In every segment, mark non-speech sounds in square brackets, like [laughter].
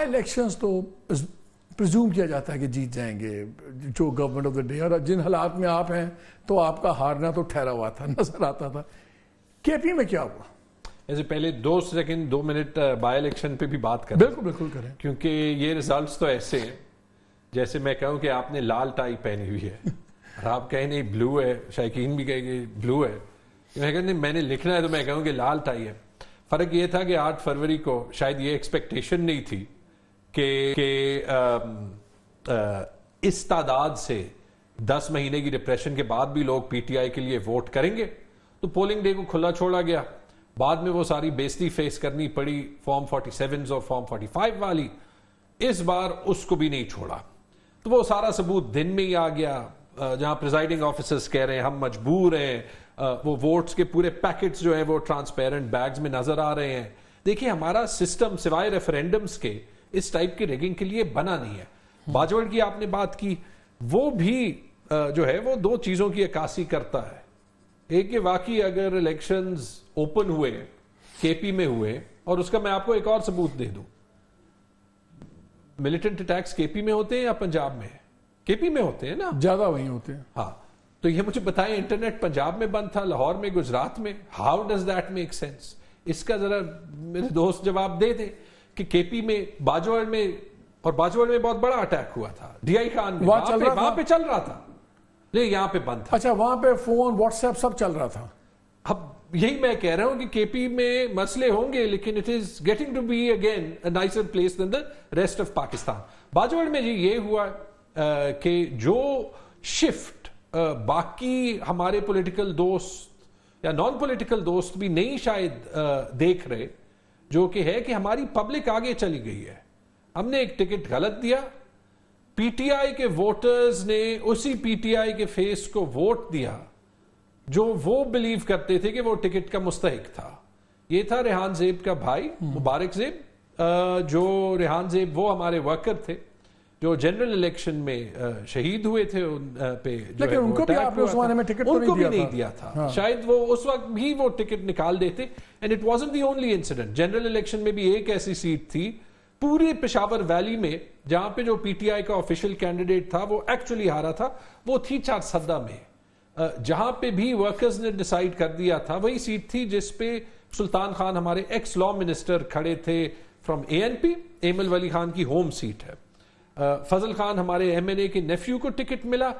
Elections तो presume किया जाता है कि जीत जाएंगे जो गवर्नमेंट ऑफ द डे और जिन हालात में आप हैं तो आपका हारना तो ठहरा हुआ था [laughs] नजर आता था केपी में क्या हुआ ऐसे पहले दो सेकंड दो मिनट बाय इलेक्शन पे भी बात करें बिल्कुल बिल्कुल करें क्योंकि ये रिजल्ट्स तो ऐसे हैं जैसे मैं कहूँ कि आपने लाल टाई पहनी हुई है [laughs] और आप कहें नहीं ब्लू है शायकीन भी कहेंगे ब्लू है मैं कहें नहीं मैंने लिखना है तो मैं कहूँ कि लाल टाई है फर्क ये था कि आठ फरवरी को शायद ये एक्सपेक्टेशन नहीं थी कि, कि इस तादाद से दस महीने की डिप्रेशन के बाद भी लोग पीटीआई के लिए वोट करेंगे तो पोलिंग डे को खुला छोड़ा गया बाद में वो सारी बेजती फेस करनी पड़ी फॉर्म 47 और फॉर्म 45 वाली इस बार उसको भी नहीं छोड़ा तो वो सारा सबूत दिन में ही आ गया जहां प्रिजाइडिंग ऑफिसर्स कह रहे हैं हम मजबूर हैं वो वोट्स के पूरे पैकेट्स जो है वो ट्रांसपेरेंट बैग्स में नजर आ रहे हैं देखिए हमारा सिस्टम सिवाय रेफरेंडम्स के इस टाइप की रेगिंग के लिए बना नहीं है बाजवड़ की आपने बात की वो भी जो है वो दो चीजों की अक्सी करता है एक ये वाकई अगर इलेक्शन ओपन हुए केपी में हुए और उसका मैं आपको एक और सबूत दे दू मिलिटेंट अटैक्स केपी में होते हैं या पंजाब में केपी में होते हैं ना ज्यादा वही होते हैं हाँ तो ये मुझे बताएं इंटरनेट पंजाब में बंद था लाहौर में गुजरात में how does that make sense इसका जरा मेरे दोस्त जवाब दे दे कि केपी में बाजवाड़ में और बाजवाड़ में बहुत बड़ा अटैक हुआ था डीआई खान वहां पे, चल रहा था नहीं यहाँ पे बंद था अच्छा वहां पे फोन व्हाट्सएप सब चल रहा था अब यही मैं कह रहा हूं कि केपी में मसले होंगे लेकिन it is getting to be again nicer place than the rest of Pakistan बाजवाड़ में जी ये हुआ कि जो शिफ्ट बाकी हमारे पॉलिटिकल दोस्त या नॉन पॉलिटिकल दोस्त भी नहीं शायद देख रहे जो कि है कि हमारी पब्लिक आगे चली गई है हमने एक टिकट गलत दिया पीटीआई के वोटर्स ने उसी पीटीआई के फेस को वोट दिया जो वो बिलीव करते थे कि वो टिकट का मुस्तक था ये था रेहान जेब का भाई मुबारक जेब जो रेहान जेब वो हमारे वर्कर थे जो जनरल इलेक्शन में शहीद हुए थे उन पे लेकिन उनको भी आपने उस में टिकट उनको तो नहीं भी नहीं दिया था हाँ। शायद वो उस वक्त भी वो टिकट निकाल देते and it was the only incident general election में भी एक ऐसी सीट थी पूरे पेशावर वैली में जहां पे जो पीटीआई का ऑफिशियल कैंडिडेट था वो एक्चुअली हारा था वो थी चार सदा में जहां पे भी वर्कर्स ने डिसाइड कर दिया था वही सीट थी जिसपे सुल्तान खान हमारे एक्स लॉ मिनिस्टर खड़े थे from A N P Aimal Wali Khan की होम सीट है फजल खान हमारे एम एन ए के नेफ्यू को टिकट मिला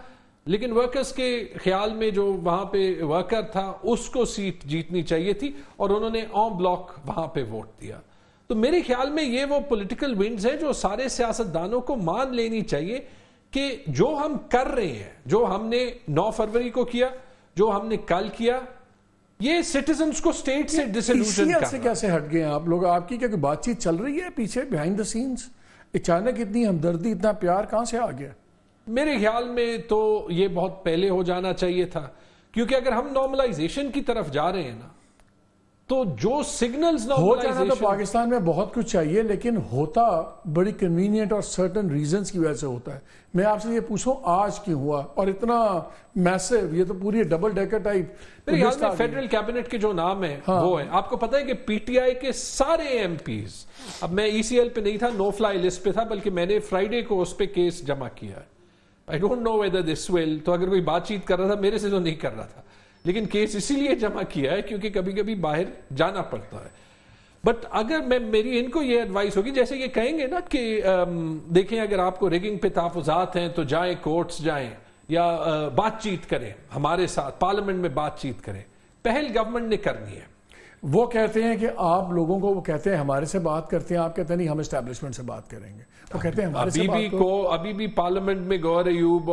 लेकिन वर्कर्स के ख्याल में जो वहां पे वर्कर था उसको सीट जीतनी चाहिए थी और उन्होंने ऑन ब्लॉक वहां पे वोट दिया तो मेरे ख्याल में ये वो पॉलिटिकल विंड्स हैं जो सारे सियासतदानों को मान लेनी चाहिए कि जो हम कर रहे हैं जो हमने 9 फरवरी को किया जो हमने कल किया ये सिटीजन को स्टेट से डिसोल्यूशन कैसे हट गए आप लोग आपकी क्या बातचीत चल रही है पीछे बिहाइंड द सीन्स अचानक इतनी हमदर्दी इतना प्यार कहाँ से आ गया मेरे ख्याल में तो ये बहुत पहले हो जाना चाहिए था क्योंकि अगर हम नॉर्मलाइजेशन की तरफ जा रहे हैं ना तो जो सिग्नल्स हो जाना तो पाकिस्तान में बहुत कुछ चाहिए लेकिन होता बड़ी कन्वीनियंट और सर्टन रीजंस की वजह से होता है मैं आपसे ये पूछूं आज क्यों हुआ और इतना मैसिव ये तो पूरी डबल डेकर टाइप मेरे ख्याल में फेडरल कैबिनेट के जो नाम है हाँ। वो है आपको पता है कि पीटीआई के सारे एम अब मैं ईसीएल e पे नहीं था नो फ्लाई लिस्ट पे था बल्कि मैंने फ्राइडे को उस पर केस जमा किया I don't know whether this will तो अगर कोई बातचीत कर रहा था मेरे से तो नहीं कर रहा था लेकिन केस इसीलिए जमा किया है क्योंकि कभी कभी बाहर जाना पड़ता है बट अगर मैं मेरी इनको ये एडवाइस होगी जैसे ये कहेंगे ना कि देखें अगर आपको रेगिंग पे तहफात हैं तो जाएं कोर्ट्स जाएं या बातचीत करें हमारे साथ पार्लियामेंट में बातचीत करें पहल गवर्नमेंट ने करनी है वो कहते हैं कि आप लोगों को वो कहते हैं हमारे से बात करते हैं आप कहते हैं नहीं हम इस्टेब्लिशमेंट से बात करेंगे वो कहते हैं हमारे अभी से भी बात को अभी भी पार्लियामेंट में गौर अयूब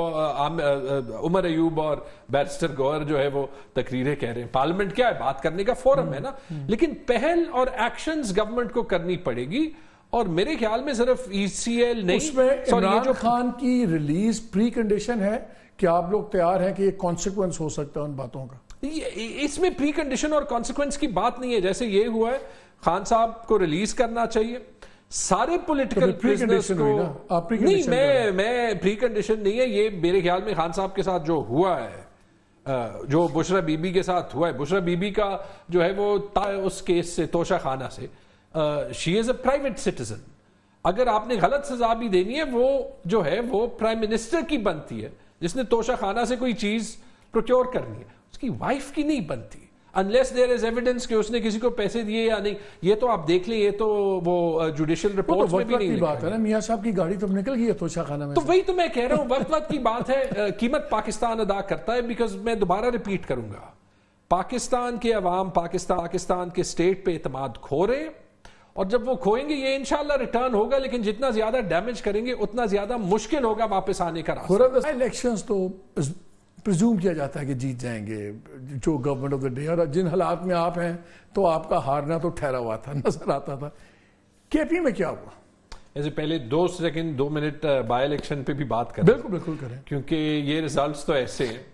उमर अयूब और बैरिस्टर गौर जो है वो तकरीरें कह रहे हैं पार्लियामेंट क्या है बात करने का फोरम हम्म, है ना हम्म। लेकिन पहल और एक्शन गवर्नमेंट को करनी पड़ेगी और मेरे ख्याल में सिर्फ ईसीएल e नहीं उसमें इमरान जो खान की रिलीज प्री कंडीशन है कि आप लोग तैयार हैं कि ये कॉन्सिक्वेंस हो सकता है उन बातों का इसमें प्री कंडीशन और कॉन्सिक्वेंस की बात नहीं है जैसे ये हुआ है खान साहब को रिलीज करना चाहिए सारे तो पोलिटिकल नहीं मैं मैं प्री कंडीशन नहीं है ये मेरे ख्याल में खान साहब के साथ जो हुआ है जो बुशरा बीबी के साथ हुआ है बुशरा बीबी का जो है वो उस केस से तोशा खाना से she is a private citizen अगर आपने गलत सजा भी देनी है वो जो है वो प्राइम मिनिस्टर की बनती है जिसने तोशा खाना से कोई चीज प्रोक्योर करनी है उसकी वाइफ की नहीं बनती अनलेस देर इज एविडेंस कि उसने किसी को पैसे दिए या नहीं ये तो आप देख लें ये तो वो जुडिशियल रिपोर्ट तो में भी नहीं बात है ना मियाँ साहब की गाड़ी तो निकल गई है तोशा खाना में तो वही तो मैं कह रहा हूँ वक्त वक्त की बात है कीमत पाकिस्तान अदा करता है बिकॉज मैं दोबारा रिपीट करूंगा पाकिस्तान के अवाम पाकिस्तान पाकिस्तान के स्टेट पे इतम खो रहे और जब वो खोएंगे ये इंशाल्लाह रिटर्न होगा लेकिन जितना ज्यादा डैमेज करेंगे उतना ज्यादा मुश्किल होगा वापस आने का रास्ता इलेक्शंस तो प्रज्यूम किया जाता है कि जीत जाएंगे जो गवर्नमेंट ऑफ द डे और जिन हालात में आप हैं तो आपका हारना तो ठहरा हुआ था [laughs] नजर आता था केपी में क्या हुआ ऐसे पहले दो सेकंड दो मिनट बाय इलेक्शन पे भी बात करें बिल्कुल बिल्कुल करें क्योंकि ये रिजल्ट्स तो ऐसे हैं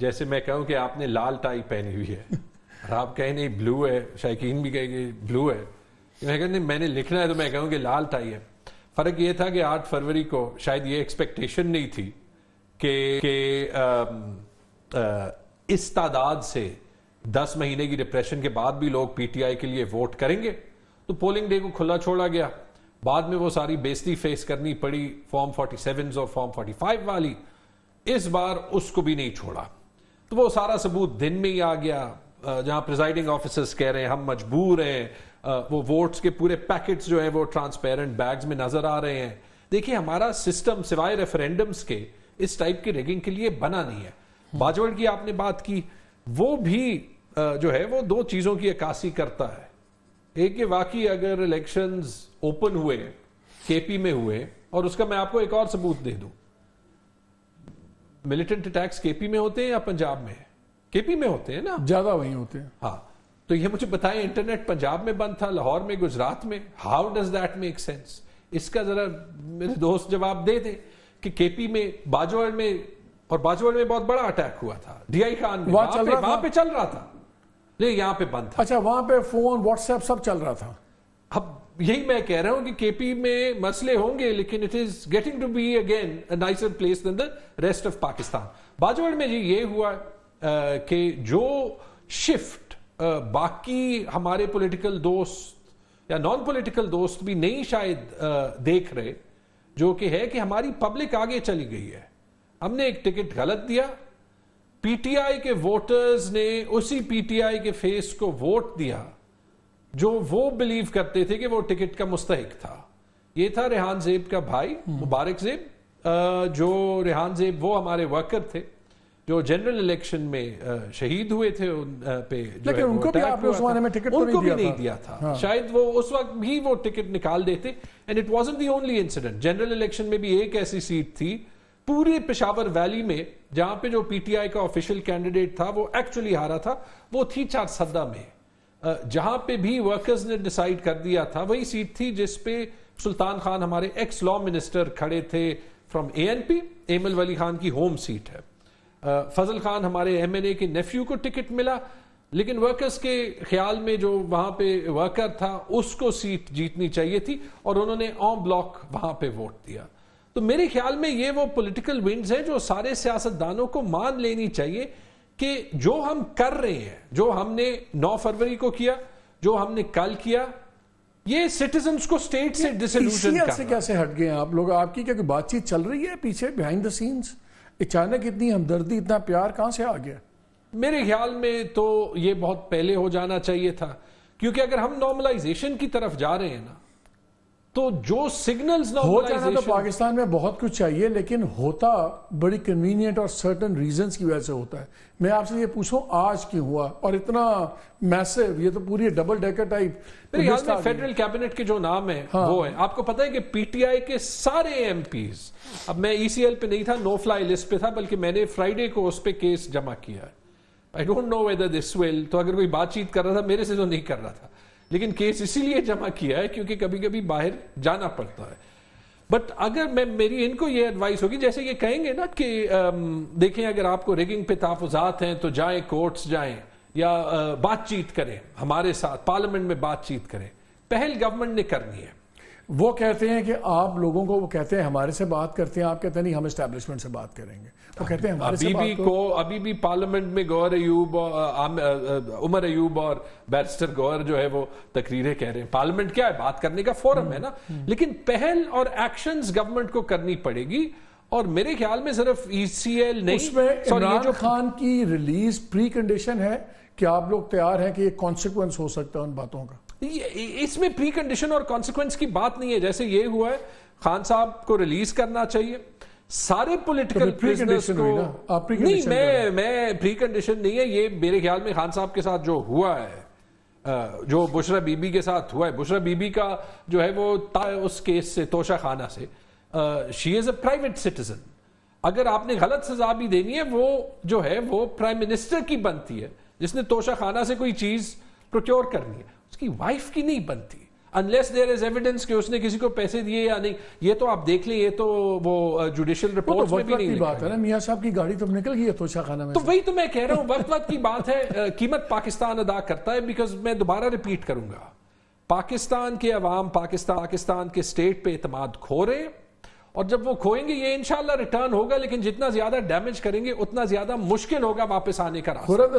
जैसे मैं कहूँ कि आपने लाल टाई पहनी हुई है [laughs] और आप कहें नहीं ब्लू है शायकीन भी कहेंगे ब्लू है मैं कहते नहीं मैंने लिखना है तो मैं कहूँ कि लाल टाई है फर्क ये था कि आठ फरवरी को शायद ये एक्सपेक्टेशन नहीं थी कि, कि इस तादाद से दस महीने की डिप्रेशन के बाद भी लोग पीटीआई के लिए वोट करेंगे तो पोलिंग डे को खुला छोड़ा गया बाद में वो सारी बेजती फेस करनी पड़ी फॉर्म 47 और फॉर्म 45 वाली इस बार उसको भी नहीं छोड़ा तो वो सारा सबूत दिन में ही आ गया जहां प्रिजाइडिंग ऑफिसर्स कह रहे हैं हम मजबूर हैं वो वोट्स के पूरे पैकेट्स जो है वो ट्रांसपेरेंट बैग्स में नजर आ रहे हैं देखिए हमारा सिस्टम सिवाय रेफरेंडम्स के इस टाइप की रेगिंग के लिए बना नहीं है बाजवड़ की आपने बात की वो भी जो है वो दो चीजों की अक्सी करता है एक ये वाकई अगर इलेक्शन ओपन हुए केपी में हुए और उसका मैं आपको एक और सबूत दे दूं मिलिटेंट अटैक्स केपी में होते हैं या पंजाब में केपी में होते हैं ना ज्यादा वही होते हैं हाँ तो ये मुझे बताएं इंटरनेट पंजाब में बंद था लाहौर में गुजरात में how does that make sense इसका जरा मेरे दोस्त जवाब दे दें कि केपी में बाजवाड़ में और बाजवाड़ में बहुत बड़ा अटैक हुआ था डीआई खान वहां पे, चल रहा था नहीं यहाँ पे बंद था अच्छा वहां पे फोन व्हाट्सएप सब चल रहा था अब यही मैं कह रहा हूं कि केपी में मसले होंगे लेकिन it is getting to be again nicer place than the rest of Pakistan बाजवाड़ में जी ये हुआ कि जो शिफ्ट बाकी हमारे पॉलिटिकल दोस्त या नॉन पॉलिटिकल दोस्त भी नहीं शायद देख रहे जो कि है कि हमारी पब्लिक आगे चली गई है हमने एक टिकट गलत दिया पीटीआई के वोटर्स ने उसी पीटीआई के फेस को वोट दिया जो वो बिलीव करते थे कि वो टिकट का मुस्तक था ये था रेहान जेब का भाई मुबारक जेब जो रेहान जेब वो हमारे वर्कर थे जो जनरल इलेक्शन में शहीद हुए थे उन पे लेकिन उनको भी आपने उस में टिकट तो उनको भी नहीं दिया था हाँ। शायद वो उस वक्त भी वो टिकट निकाल देते and it was the only incident general election में भी एक ऐसी सीट थी पूरे पेशावर वैली में जहां पे जो पीटीआई का ऑफिशियल कैंडिडेट था वो एक्चुअली हारा था वो थी चार सदा में जहां पे भी वर्कर्स ने डिसाइड कर दिया था वही सीट थी जिसपे सुल्तान खान हमारे एक्स लॉ मिनिस्टर खड़े थे from A N P Aimal Wali Khan की होम सीट है फजल खान हमारे एम एन ए के नेफ्यू को टिकट मिला लेकिन वर्कर्स के ख्याल में जो वहां पे वर्कर था उसको सीट जीतनी चाहिए थी और उन्होंने ऑन ब्लॉक वहां पे वोट दिया तो मेरे ख्याल में ये वो पॉलिटिकल विंड्स हैं जो सारे सियासतदानों को मान लेनी चाहिए कि जो हम कर रहे हैं जो हमने 9 फरवरी को किया जो हमने कल किया ये सिटीजन को स्टेट से डिसल्यूशन कैसे हट गए आप लोग आपकी क्या बातचीत चल रही है पीछे बिहाइंड द सीन्स अचानक इतनी हमदर्दी इतना प्यार कहाँ से आ गया मेरे ख्याल में तो ये बहुत पहले हो जाना चाहिए था क्योंकि अगर हम नॉर्मलाइजेशन की तरफ जा रहे हैं ना तो जो सिग्नल्स हो जाना तो पाकिस्तान में बहुत कुछ चाहिए लेकिन होता बड़ी कन्वीनियंट और सर्टन रीजंस की वजह से होता है मैं आपसे ये पूछूं आज क्यों हुआ और इतना मैसिव ये तो पूरी डबल डेकर टाइप मेरे ख्याल में फेडरल कैबिनेट के जो नाम है हाँ। वो है आपको पता है कि पीटीआई के सारे एम अब मैं ईसीएल e पे नहीं था नो फ्लाई लिस्ट पे था बल्कि मैंने फ्राइडे को उस पर केस जमा किया I don't know whether this will तो अगर कोई बातचीत कर रहा था मेरे से तो नहीं कर रहा था लेकिन केस इसीलिए जमा किया है क्योंकि कभी कभी बाहर जाना पड़ता है बट अगर मैं मेरी इनको ये एडवाइस होगी जैसे ये कहेंगे ना कि देखें अगर आपको रेगिंग पे तहफात हैं तो जाएं कोर्ट्स जाएं या बातचीत करें हमारे साथ पार्लियामेंट में बातचीत करें पहल गवर्नमेंट ने करनी है वो कहते हैं कि आप लोगों को वो कहते हैं हमारे से बात करते हैं आप कहते हैं नहीं हम इस्टेब्लिशमेंट से बात करेंगे वो कहते हैं हमारे अभी से भी बात को अभी भी पार्लियामेंट में गौर अयूब उमर अयूब और बैरिस्टर गौर जो है वो तकरीरें कह रहे हैं पार्लियामेंट क्या है बात करने का फोरम हम्म, है ना हम्म। लेकिन पहल और एक्शन गवर्नमेंट को करनी पड़ेगी और मेरे ख्याल में सिर्फ ईसीएल e नहीं उसमें इमरान जो खान की रिलीज प्री कंडीशन है कि आप लोग तैयार हैं कि ये कॉन्सिक्वेंस हो सकता है उन बातों का इसमें प्री कंडीशन और कॉन्सिक्वेंस की बात नहीं है जैसे ये हुआ है खान साहब को रिलीज करना चाहिए सारे तो पोलिटिकल नहीं मैं मैं प्री कंडीशन नहीं है ये मेरे ख्याल में खान साहब के साथ जो हुआ है जो बुशरा बीबी के साथ हुआ है बुशरा बीबी का जो है वो उस केस से तोशा खाना से she is a private citizen अगर आपने गलत सजा भी देनी है वो जो है वो प्राइम मिनिस्टर की बनती है जिसने तोशा खाना से कोई चीज प्रोक्योर करनी है उसकी वाइफ की नहीं बनती अनलेस देर इज एविडेंस कि उसने किसी को पैसे दिए या नहीं ये तो आप देख लें ये तो वो जुडिशियल रिपोर्ट तो में भी नहीं बात है ना मियाँ साहब की गाड़ी तो निकल गई है तोशा खाना में तो वही तो मैं कह रहा हूँ वक्त वक्त की बात है कीमत पाकिस्तान अदा करता है बिकॉज मैं दोबारा रिपीट करूंगा पाकिस्तान के अवाम पाकिस्तान पाकिस्तान के स्टेट पे इतम खो रहे और जब वो खोएंगे ये इनशाला रिटर्न होगा लेकिन जितना ज्यादा डैमेज करेंगे उतना ज्यादा मुश्किल होगा वापस आने का रास्ता